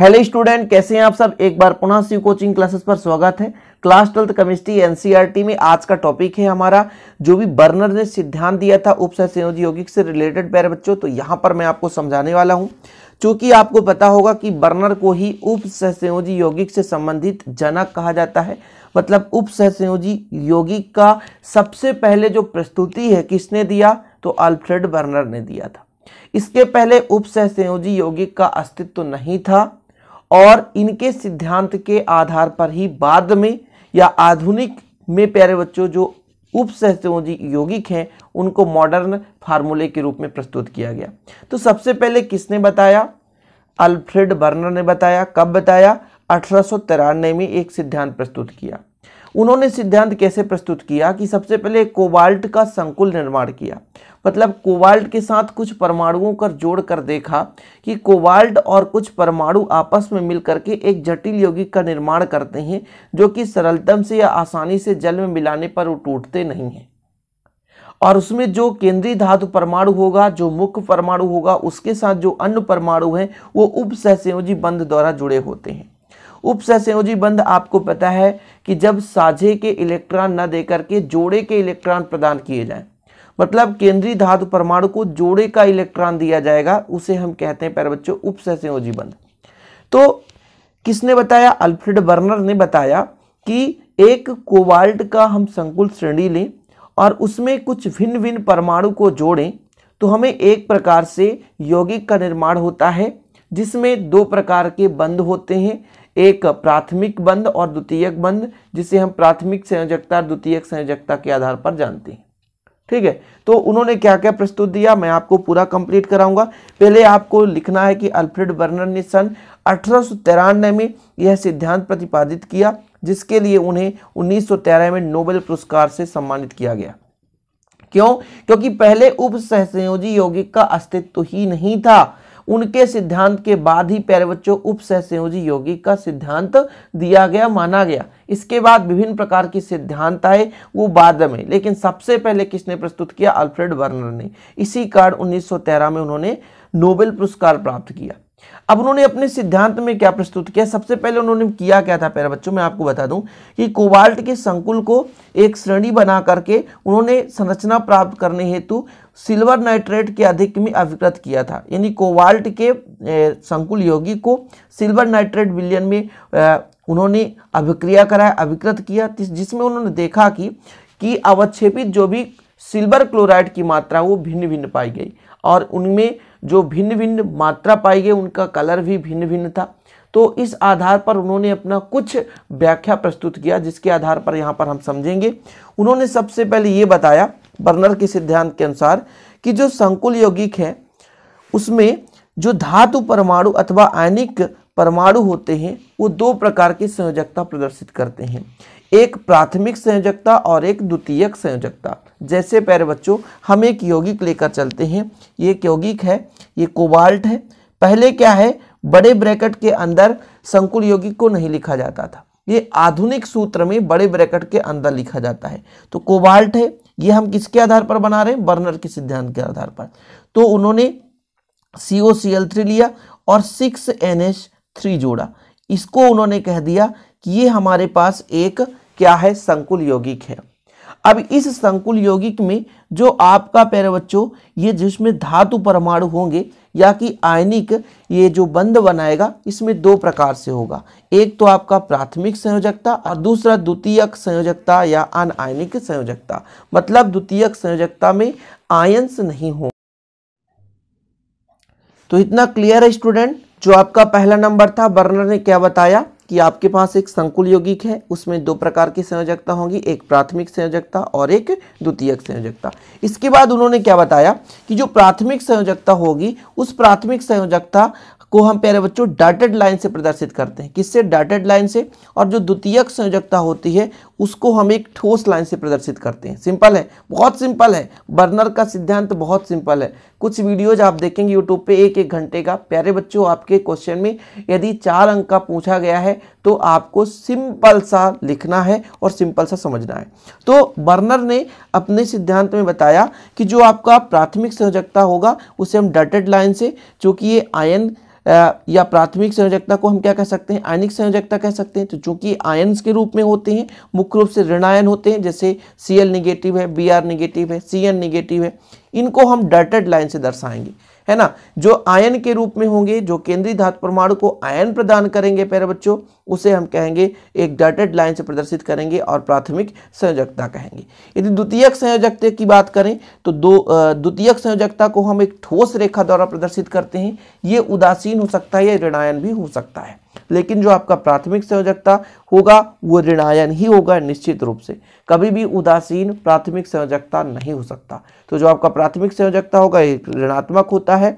hello student कैसे हैं आप सब एक बार पुनः शिव कोचिंग क्लासेस पर स्वागत है क्लास ट्वेल्थ केमिस्ट्री एनसीईआरटी में आज का टॉपिक है हमारा जो भी बर्नर ने सिद्धांत दिया था संयोजी यौगिक से रिलेटेड प्यारे बच्चों तो यहाँ पर मैं आपको समझाने वाला हूँ चूंकि आपको पता होगा कि बर्नर को ही उपसहसंयोजी यौगिक से संबंधित जनक कहा जाता है मतलब उपसहसंयोजी यौगिक का सबसे पहले जो प्रस्तुति है किसने दिया तो अल्फ्रेड बर्नर ने दिया था इसके पहले संयोजी यौगिक का अस्तित्व नहीं था और इनके सिद्धांत के आधार पर ही बाद में या आधुनिक में प्यारे बच्चों जो उप सहसोजी यौगिक हैं उनको मॉडर्न फार्मूले के रूप में प्रस्तुत किया गया तो सबसे पहले किसने बताया अल्फ्रेड बर्नर ने बताया कब बताया अठारह में एक सिद्धांत प्रस्तुत किया उन्होंने सिद्धांत कैसे प्रस्तुत किया कि सबसे पहले कोबाल्ट का संकुल निर्माण किया मतलब कोबाल्ट के साथ कुछ परमाणुओं का जोड़ कर देखा कि कोबाल्ट और कुछ परमाणु आपस में मिल करके एक जटिल यौगिक का निर्माण करते हैं जो कि सरलतम से या आसानी से जल में मिलाने पर वो टूटते नहीं हैं और उसमें जो केंद्रीय धातु परमाणु होगा जो मुख्य परमाणु होगा उसके साथ जो अन्य परमाणु हैं वो उप उपसहसंयोजी बंध द्वारा जुड़े होते हैं उपसहसयोजी बंध आपको पता है कि जब साझे के इलेक्ट्रॉन न देकर के जोड़े के इलेक्ट्रॉन प्रदान किए जाएं मतलब केंद्रीय धातु परमाणु को जोड़े का इलेक्ट्रॉन दिया जाएगा उसे हम कहते हैं पैर बच्चों उपसहसयोजी बंध तो किसने बताया अल्फ्रेड बर्नर ने बताया कि एक कोवाल्ट का हम संकुल श्रेणी लें और उसमें कुछ भिन्न भिन्न परमाणु को जोड़ें तो हमें एक प्रकार से यौगिक का निर्माण होता है जिसमें दो प्रकार के बंध होते हैं एक प्राथमिक बंद और द्वितीयक बंद जिसे हम प्राथमिक संयोजकता और द्वितीयक संयोजकता के आधार पर जानते हैं ठीक है तो उन्होंने क्या क्या प्रस्तुत दिया मैं आपको पूरा कंप्लीट कराऊंगा पहले आपको लिखना है कि अल्फ्रेड बर्नर ने सन अठारह में यह सिद्धांत प्रतिपादित किया जिसके लिए उन्हें उन्नीस में नोबेल पुरस्कार से सम्मानित किया गया क्यों क्योंकि पहले उप सहसंयोजी यौगिक का अस्तित्व ही नहीं था उनके सिद्धांत के बाद ही प्यारे बच्चों सहसंयोजी योगी का सिद्धांत दिया गया माना गया इसके बाद विभिन्न प्रकार की सिद्धांत आए वो बाद में लेकिन सबसे पहले किसने प्रस्तुत किया अल्फ्रेड वर्नर ने इसी कार्ड उन्नीस में उन्होंने नोबेल पुरस्कार प्राप्त किया अब उन्होंने अपने सिद्धांत में क्या प्रस्तुत किया सबसे पहले उन्होंने किया क्या था प्यारे बच्चों मैं आपको बता दूं कि कोबाल्ट के संकुल को एक श्रेणी बना करके उन्होंने संरचना प्राप्त करने हेतु सिल्वर नाइट्रेट के अधिक में अविकृत किया था यानी कोबाल्ट के संकुल योगी को सिल्वर नाइट्रेट विलियन में उन्होंने अभिक्रिया कराया अभिकृत किया जिसमें उन्होंने देखा कि कि अवक्षेपित जो भी सिल्वर क्लोराइड की मात्रा वो भिन्न भिन्न पाई गई और उनमें जो भिन्न भिन्न मात्रा पाई गई उनका कलर भी भिन्न भिन्न था तो इस आधार पर उन्होंने अपना कुछ व्याख्या प्रस्तुत किया जिसके आधार पर यहाँ पर हम समझेंगे उन्होंने सबसे पहले ये बताया बर्नर के सिद्धांत के अनुसार कि जो संकुल यौगिक है उसमें जो धातु परमाणु अथवा आयनिक परमाणु होते हैं वो दो प्रकार की संयोजकता प्रदर्शित करते हैं एक प्राथमिक संयोजकता और एक द्वितीयक संयोजकता जैसे पैर बच्चों हम एक यौगिक लेकर चलते हैं ये एक यौगिक है ये कोबाल्ट है पहले क्या है बड़े ब्रैकेट के अंदर संकुल यौगिक को नहीं लिखा जाता था ये आधुनिक सूत्र में बड़े ब्रैकेट के अंदर लिखा जाता है तो कोबाल्ट है ये हम किसके आधार पर बना रहे हैं बर्नर के सिद्धांत के आधार पर तो उन्होंने सी ओ सी एल थ्री लिया और सिक्स एन एच थ्री जोड़ा इसको उन्होंने कह दिया कि ये हमारे पास एक क्या है संकुल यौगिक है अब इस संकुल यौगिक में जो आपका पैर बच्चों ये जिसमें धातु परमाणु होंगे या कि आयनिक ये जो बंद बनाएगा इसमें दो प्रकार से होगा एक तो आपका प्राथमिक संयोजकता और दूसरा द्वितीयक संयोजकता या अन आयनिक संयोजकता मतलब द्वितीयक संयोजकता में आयंस नहीं हो तो इतना क्लियर है स्टूडेंट जो आपका पहला नंबर था बर्नर ने क्या बताया कि आपके पास एक संकुल यौगिक है उसमें दो प्रकार की संयोजकता होंगी एक प्राथमिक संयोजकता और एक द्वितीयक संयोजकता इसके बाद उन्होंने क्या बताया कि जो प्राथमिक संयोजकता होगी उस प्राथमिक संयोजकता को हम प्यारे बच्चों डाटेड लाइन से प्रदर्शित करते हैं किससे डाटेड लाइन से और जो द्वितीयक संयोजकता होती है उसको हम एक ठोस लाइन से प्रदर्शित करते हैं सिंपल है बहुत सिंपल है बर्नर का सिद्धांत बहुत सिंपल है कुछ वीडियोज आप देखेंगे यूट्यूब पे एक एक घंटे का प्यारे बच्चों आपके क्वेश्चन में यदि चार अंक का पूछा गया है तो आपको सिंपल सा लिखना है और सिंपल सा समझना है तो बर्नर ने अपने सिद्धांत में बताया कि जो आपका प्राथमिक संयोजकता होगा उसे हम डटेड लाइन से चूंकि ये आयन या प्राथमिक संयोजकता को हम क्या कह सकते हैं आयनिक संयोजकता कह सकते हैं तो चूंकि आयन्स के रूप में होते हैं मुख्य रूप से ऋणायन होते हैं जैसे सी एल निगेटिव है बी आर निगेटिव है सी एन निगेटिव है इनको हम डर्टेड लाइन से दर्शाएंगे है ना जो आयन के रूप में होंगे जो केंद्रीय धातु परमाणु को आयन प्रदान करेंगे प्यारे बच्चों उसे हम कहेंगे एक डर्टेड लाइन से प्रदर्शित करेंगे और प्राथमिक संयोजकता कहेंगे यदि द्वितीयक संयोजकता की बात करें तो दो द्वितीयक संयोजकता को हम एक ठोस रेखा द्वारा प्रदर्शित करते हैं ये उदासीन हो सकता है या ऋणायन भी हो सकता है लेकिन जो आपका प्राथमिक संयोजकता होगा वो ऋणायन ही होगा निश्चित रूप से कभी भी उदासीन प्राथमिक संयोजकता नहीं हो सकता तो जो आपका प्राथमिक संयोजकता होगा ये ऋणात्मक होता है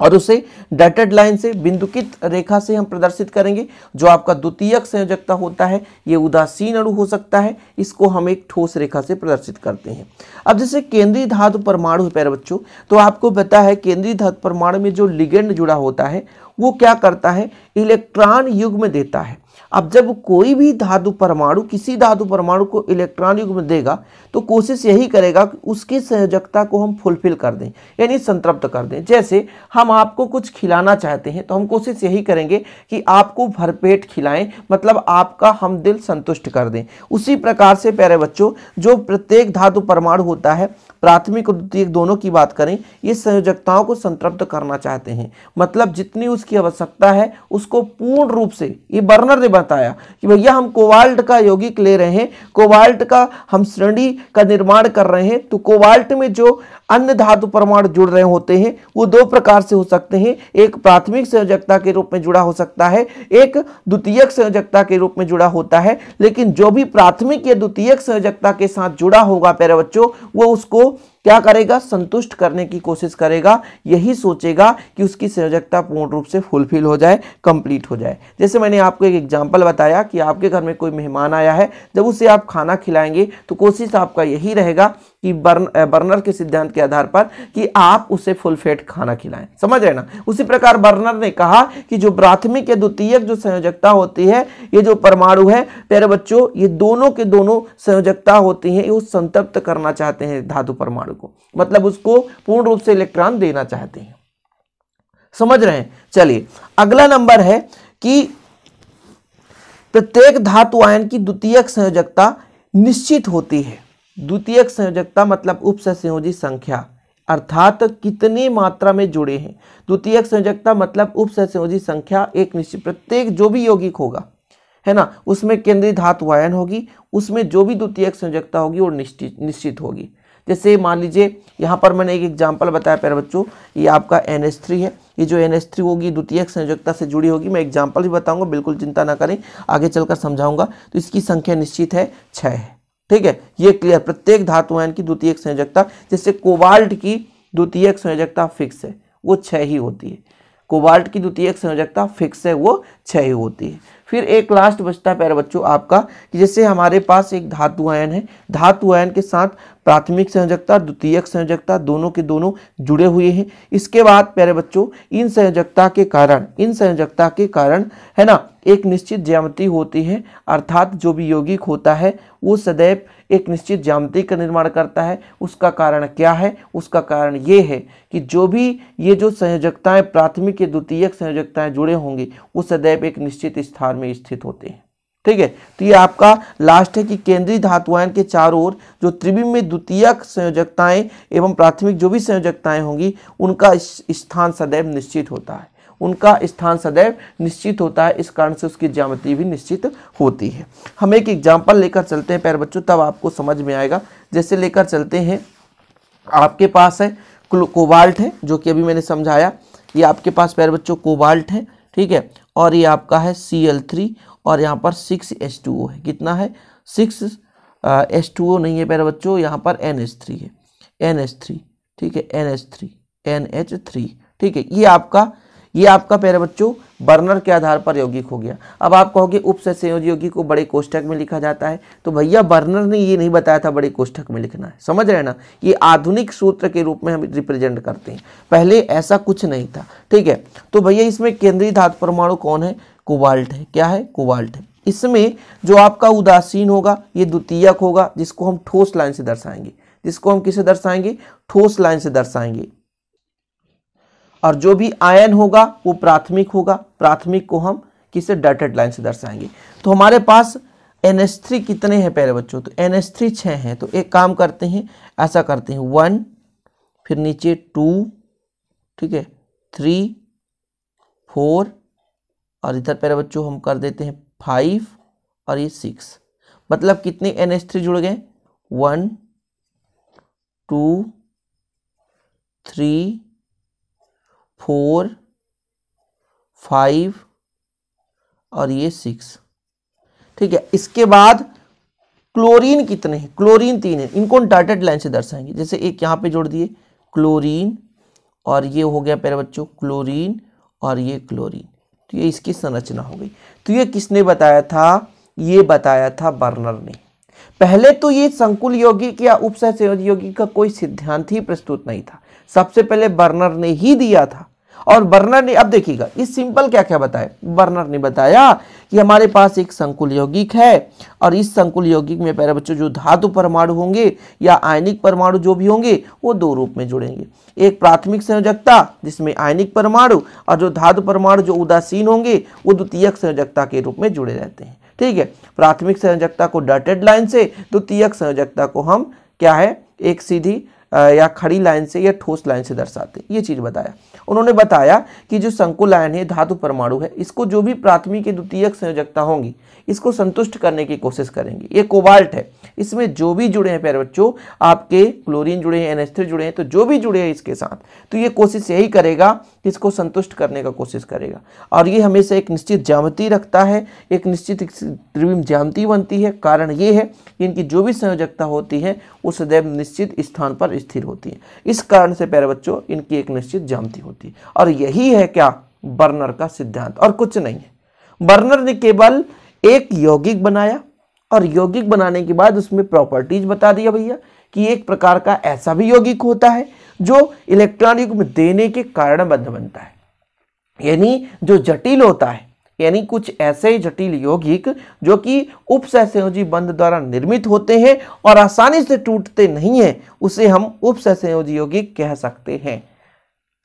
और उसे डटेड लाइन से बिंदुकित रेखा से हम प्रदर्शित करेंगे जो आपका द्वितीयक संयोजकता होता है ये उदासीन अणु हो सकता है इसको हम एक ठोस रेखा से प्रदर्शित करते हैं अब जैसे केंद्रीय धातु परमाणु पैर बच्चों तो आपको पता है केंद्रीय धातु परमाणु में जो लिगेंड जुड़ा होता है वो क्या करता है इलेक्ट्रॉन युग्म देता है अब जब कोई भी धातु परमाणु किसी धातु परमाणु को इलेक्ट्रॉन युग में देगा तो कोशिश यही करेगा कि उसकी संयोजकता को हम फुलफिल कर दें यानी संतृप्त कर दें जैसे हम आपको कुछ खिलाना चाहते हैं तो हम कोशिश यही करेंगे कि आपको भरपेट खिलाएं मतलब आपका हम दिल संतुष्ट कर दें उसी प्रकार से प्यारे बच्चों जो प्रत्येक धातु परमाणु होता है प्राथमिक और द्वितीय दोनों की बात करें ये संयोजकताओं को संतृप्त करना चाहते हैं मतलब जितनी उसकी आवश्यकता है उसको पूर्ण रूप से ये बर्नर उन्होंने बताया कि भैया हम कोवाल्ट का यौगिक ले रहे हैं कोवाल्ट का हम श्रेणी का निर्माण कर रहे हैं तो कोवाल्ट में जो अन्य धातु परमाणु जुड़ रहे होते हैं वो दो प्रकार से हो सकते हैं एक प्राथमिक संयोजकता के रूप में जुड़ा हो सकता है एक द्वितीयक संयोजकता के रूप में जुड़ा होता है लेकिन जो भी प्राथमिक या द्वितीयक संयोजकता के साथ जुड़ा होगा प्यारे बच्चों वो उसको क्या करेगा संतुष्ट करने की कोशिश करेगा यही सोचेगा कि उसकी संयोजकता पूर्ण रूप से फुलफिल हो जाए कंप्लीट हो जाए जैसे मैंने आपको एक एग्जांपल बताया कि आपके घर में कोई मेहमान आया है जब उसे आप खाना खिलाएंगे तो कोशिश आपका यही रहेगा कि बर्न बर्नर के सिद्धांत के आधार पर कि आप उसे फुल फैट खाना खिलाएं समझ रहे ना उसी प्रकार बर्नर ने कहा कि जो प्राथमिक या द्वितीयक जो संयोजकता होती है ये जो परमाणु है प्यारे बच्चों ये दोनों के दोनों संयोजकता होती है वो संतप्त करना चाहते हैं धातु परमाणु को मतलब उसको पूर्ण रूप से इलेक्ट्रॉन देना चाहते हैं समझ रहे हैं चलिए अगला नंबर है कि प्रत्येक धातु आयन की द्वितीयक संयोजकता निश्चित होती है द्वितीय संयोजकता मतलब उप संख्या अर्थात कितनी मात्रा में जुड़े हैं द्वितीयक संयोजकता मतलब उप संख्या एक निश्चित प्रत्येक जो भी यौगिक होगा है ना उसमें केंद्रीय धातु आयन होगी उसमें जो भी द्वितीय संयोजकता होगी वो निश्चित निश्चित होगी जैसे मान लीजिए यहाँ पर मैंने एक एग्जाम्पल बताया प्यारे बच्चों ये आपका एन थ्री है ये जो एन थ्री होगी द्वितीयक संयोजकता से जुड़ी होगी मैं एग्जाम्पल भी बताऊँगा बिल्कुल चिंता ना करें आगे चलकर समझाऊंगा तो इसकी संख्या निश्चित है छः है ठीक है ये क्लियर प्रत्येक धातु आयन की द्वितीय संयोजकता जैसे कोबाल्ट की द्वितीय संयोजकता फिक्स है वो छह ही होती है कोबाल्ट की द्वितीय संयोजकता फिक्स है वो छह ही होती है फिर एक लास्ट बचता है प्यारे बच्चों आपका कि जैसे हमारे पास एक धातु आयन है धातु आयन के साथ प्राथमिक संयोजकता द्वितीयक संयोजकता दोनों के दोनों जुड़े हुए हैं इसके बाद प्यारे बच्चों इन संयोजकता के कारण इन संयोजकता के कारण है ना एक निश्चित ज्यामति होती है अर्थात जो भी यौगिक होता है वो सदैव एक निश्चित जामती का निर्माण करता है उसका कारण क्या है उसका कारण ये है कि जो भी ये जो संयोजकताएं प्राथमिक या द्वितीयक संयोजकताएं जुड़े होंगे वो सदैव एक निश्चित स्थान में स्थित होते हैं ठीक है तो ये आपका लास्ट है कि केंद्रीय धातुआन के चारों ओर जो त्रिविम में द्वितीयक संयोजकताएं एवं प्राथमिक जो भी संयोजकताएं होंगी उनका स्थान सदैव निश्चित होता है उनका स्थान सदैव निश्चित होता है इस कारण से उसकी ज्यामति भी निश्चित होती है हम एक एग्जाम्पल लेकर चलते हैं पैर बच्चों तब आपको समझ में आएगा जैसे लेकर चलते हैं आपके पास है कोबाल्ट है जो कि अभी मैंने समझाया ये आपके पास पैर बच्चों कोबाल्ट है ठीक है और ये आपका है सी एल थ्री और यहाँ पर सिक्स एच टू ओ है कितना है सिक्स एच टू ओ नहीं है पैर बच्चों यहाँ पर एन एच थ्री है एन एच थ्री ठीक है N H three N H three ठीक है ये आपका ये आपका प्यारे बच्चों बर्नर के आधार पर यौगिक हो गया अब आप कहोगे उप संयोगी को बड़े कोष्ठक में लिखा जाता है तो भैया बर्नर ने ये नहीं बताया था बड़े कोष्ठक में लिखना है समझ रहे ना ये आधुनिक सूत्र के रूप में हम रिप्रेजेंट करते हैं पहले ऐसा कुछ नहीं था ठीक है तो भैया इसमें केंद्रीय धातु परमाणु कौन है कुवाल्ट है क्या है कुवाल्ट है इसमें जो आपका उदासीन होगा ये द्वितीयक होगा जिसको हम ठोस लाइन से दर्शाएंगे जिसको हम किसे दर्शाएंगे ठोस लाइन से दर्शाएंगे और जो भी आयन होगा वो प्राथमिक होगा प्राथमिक को हम किसे डटेड लाइन से दर्शाएंगे तो हमारे पास एन एस थ्री कितने हैं पहले बच्चों तो एन एस थ्री छः हैं तो एक काम करते हैं ऐसा करते हैं वन फिर नीचे टू ठीक है थ्री फोर और इधर पहले बच्चों हम कर देते हैं फाइव और ये सिक्स मतलब कितने एन एस थ्री जुड़ गए one two three four five और ये सिक्स ठीक है इसके बाद क्लोरीन कितने हैं क्लोरीन तीन है इनको डाटेड लाइन से दर्शाएंगे जैसे एक यहाँ पे जोड़ दिए क्लोरीन और ये हो गया पहले बच्चों क्लोरीन और ये क्लोरीन तो ये इसकी संरचना हो गई तो ये किसने बताया था ये बताया था बर्नर ने पहले तो ये संकुल यौगिक या उपसहसंयोगी का कोई सिद्धांत ही प्रस्तुत नहीं था सबसे पहले बर्नर ने ही दिया था और बर्नर ने अब देखिएगा इस सिंपल क्या क्या बताया बर्नर ने बताया कि हमारे पास एक संकुल यौगिक है और इस संकुल यौगिक में पहले बच्चों जो धातु परमाणु होंगे या आयनिक परमाणु जो भी होंगे वो दो रूप में जुड़ेंगे एक प्राथमिक संयोजकता जिसमें आयनिक परमाणु और जो धातु परमाणु जो उदासीन होंगे वो द्वितीयक संयोजकता के रूप में जुड़े रहते हैं ठीक है प्राथमिक संयोजकता को डटेड लाइन से द्वितीयक संयोजकता को हम क्या है एक सीधी या खड़ी लाइन से या ठोस लाइन से दर्शाते ये चीज़ बताया उन्होंने बताया कि जो संकुल लाइन है धातु परमाणु है इसको जो भी प्राथमिक द्वितीयक संयोजकता होंगी इसको संतुष्ट करने की कोशिश करेंगे ये कोबाल्ट है इसमें जो भी जुड़े हैं प्यारे बच्चों आपके क्लोरीन जुड़े हैं एनएस जुड़े हैं तो जो भी जुड़े हैं इसके साथ तो ये कोशिश यही करेगा कि इसको संतुष्ट करने का कोशिश करेगा और ये हमेशा एक निश्चित ज्यामिति रखता है एक निश्चित त्रिविम ज्यामिति बनती है कारण ये है कि इनकी जो भी संयोजकता होती है वो सदैव निश्चित स्थान पर स्थिर होती है इस कारण से प्यारे बच्चों इनकी एक निश्चित जामती होती है और यही है क्या बर्नर का सिद्धांत और कुछ नहीं है बर्नर ने केवल एक यौगिक बनाया और यौगिक बनाने के बाद उसमें प्रॉपर्टीज बता दिया भैया कि एक प्रकार का ऐसा भी यौगिक होता है जो इलेक्ट्रॉन युग्म देने के कारणबद्ध बनता है यानी जो जटिल होता है यानी कुछ ऐसे जटिल यौगिक जो कि उप सहसंयोजी बंध द्वारा निर्मित होते हैं और आसानी से टूटते नहीं हैं उसे हम उप सहसंयोजी यौगिक कह सकते हैं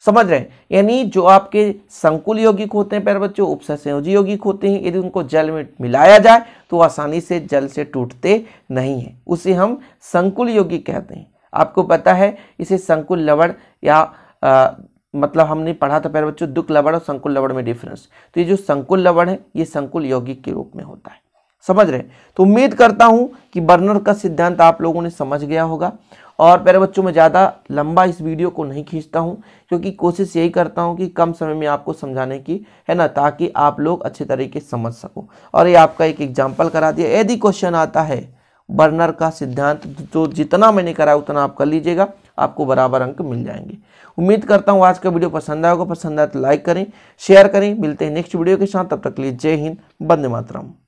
समझ रहे हैं यानी जो आपके संकुल यौगिक होते हैं पैर बच्चों उपसंयोजी यौगिक होते हैं यदि उनको जल में मिलाया जाए तो आसानी से जल से टूटते नहीं है उसे हम संकुल यौगिक कहते हैं आपको पता है इसे संकुल लवण या आ, मतलब हमने पढ़ा था पैर बच्चों दुख लवण और संकुल लवण में डिफरेंस तो ये जो संकुल लवण है ये संकुल यौगिक के रूप में होता है समझ रहे तो उम्मीद करता हूँ कि बर्नर का सिद्धांत आप लोगों ने समझ गया होगा और प्यारे बच्चों में ज़्यादा लंबा इस वीडियो को नहीं खींचता हूँ क्योंकि कोशिश यही करता हूँ कि कम समय में आपको समझाने की है ना ताकि आप लोग अच्छे तरीके से समझ सको और ये आपका एक एग्जाम्पल करा दिया यदि क्वेश्चन आता है बर्नर का सिद्धांत जो जितना मैंने कराया उतना आप कर लीजिएगा आपको बराबर अंक मिल जाएंगे उम्मीद करता हूँ आज का वीडियो पसंद आएगा पसंद आए तो लाइक करें शेयर करें मिलते हैं नेक्स्ट वीडियो के साथ तब तक लिए जय हिंद बंदे मातरम